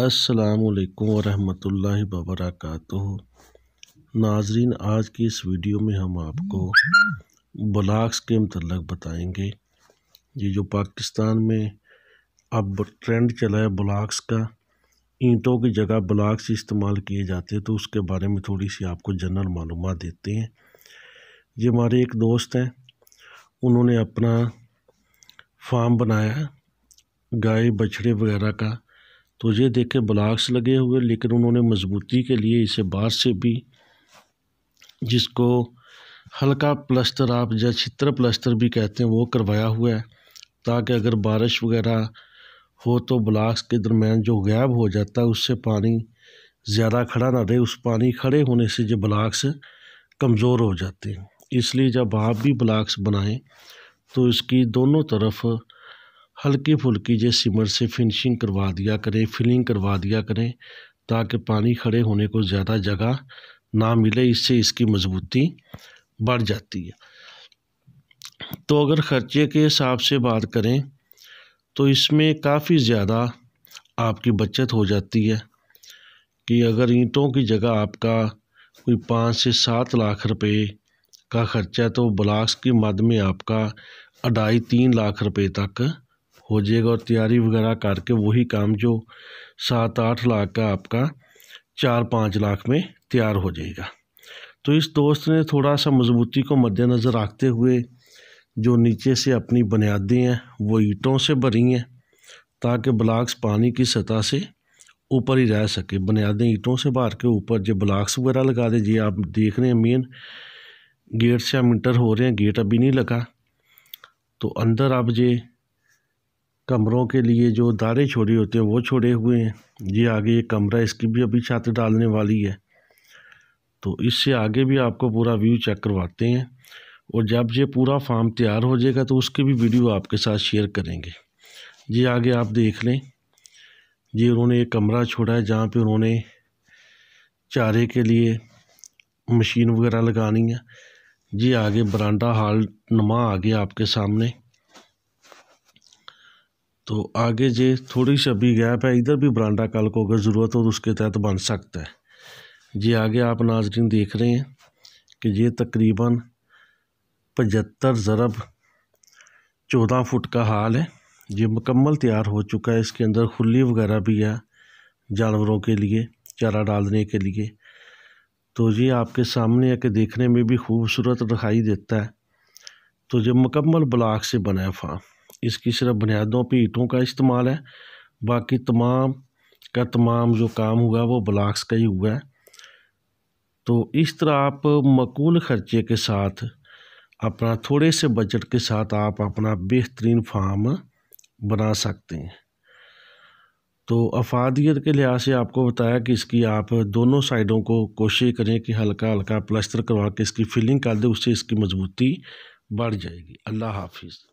असलकम वरहमल वबरक नाजरीन आज की इस वीडियो में हम आपको ब्लाग्स के मतलब बताएंगे ये जो पाकिस्तान में अब ट्रेंड चला है ब्लाग्स का ईंटों की जगह ब्लाग्स इस्तेमाल किए जाते हैं तो उसके बारे में थोड़ी सी आपको जनरल मालूम देते हैं ये हमारे एक दोस्त हैं उन्होंने अपना फार्म बनाया गाय बछड़े वगैरह का तो ये देखें ब्लॉक्स लगे हुए लेकिन उन्होंने मजबूती के लिए इसे बाहर से भी जिसको हल्का प्लस्तर आप या छित्र प्लस्तर भी कहते हैं वो करवाया हुआ है ताकि अगर बारिश वगैरह हो तो ब्लॉक्स के दरमियान जो गैब हो जाता है उससे पानी ज़्यादा खड़ा ना रहे उस पानी खड़े होने से जो ब्लॉक्स कमज़ोर हो जाते हैं इसलिए जब आप भी ब्लॉक्स बनाएं तो इसकी दोनों तरफ हल्की फुल्की जे सिमर से फिनिशिंग करवा दिया करें फिलिंग करवा दिया करें ताकि पानी खड़े होने को ज़्यादा जगह ना मिले इससे इसकी मजबूती बढ़ जाती है तो अगर ख़र्चे के हिसाब से बात करें तो इसमें काफ़ी ज़्यादा आपकी बचत हो जाती है कि अगर ईंटों की जगह आपका कोई पाँच से सात लाख रुपए का ख़र्चा है तो ब्लाक्स की मद में आपका अढ़ाई तीन लाख रुपए तक हो जाएगा और तैयारी वगैरह करके वही काम जो सात आठ लाख का आपका चार पाँच लाख में तैयार हो जाएगा तो इस दोस्त ने थोड़ा सा मजबूती को मद्देनज़र रखते हुए जो नीचे से अपनी बुनियादें हैं वो ईंटों से भरी हैं ताकि ब्लाक्स पानी की सतह से ऊपर ही रह सके बुनियादें ईंटों से बाहर के ऊपर जो ब्लाक्स वगैरह लगा दें जी आप देख रहे हैं मेन गेट से हम इंटर हो रहे हैं गेट अभी नहीं लगा तो अंदर आप जे कमरों के लिए जो दारे छोड़े होते हैं वो छोड़े हुए हैं ये आगे ये कमरा इसकी भी अभी छत डालने वाली है तो इससे आगे भी आपको पूरा व्यू चेक करवाते हैं और जब ये पूरा फार्म तैयार हो जाएगा तो उसकी भी वीडियो आपके साथ शेयर करेंगे ये आगे आप देख लें ये उन्होंने एक कमरा छोड़ा है जहाँ पे उन्होंने चारे के लिए मशीन वगैरह लगानी है जी आगे बरांडा हाल नमा आ गया आपके सामने तो आगे जे थोड़ी सी अभी गैप है इधर भी ब्रांडा कल को अगर ज़रूरत हो तो उसके तहत बन सकता है जी आगे आप नाजरीन देख रहे हैं कि ये तकरीबन पचहत्तर ज़रब चौदह फुट का हाल है ये मुकम्मल तैयार हो चुका है इसके अंदर खुली वगैरह भी है जानवरों के लिए चारा डालने के लिए तो ये आपके सामने आके देखने में भी खूबसूरत दिखाई देता है तो ये मुकम्मल ब्लाक से बना है फार्म इसकी सिर्फ बुनियादों पर ईंटों का इस्तेमाल है बाकी तमाम का तमाम जो काम हुआ वो ब्लॉक्स का ही हुआ है तो इस तरह आप मकूल ख़र्चे के साथ अपना थोड़े से बजट के साथ आप अपना बेहतरीन फार्म बना सकते हैं तो अफादियत के लिहाज से आपको बताया कि इसकी आप दोनों साइडों को कोशिश करें कि हल्का हल्का प्लस्तर करवा के इसकी फिलिंग कर दें उससे इसकी मजबूती बढ़ जाएगी अल्लाह हाफिज़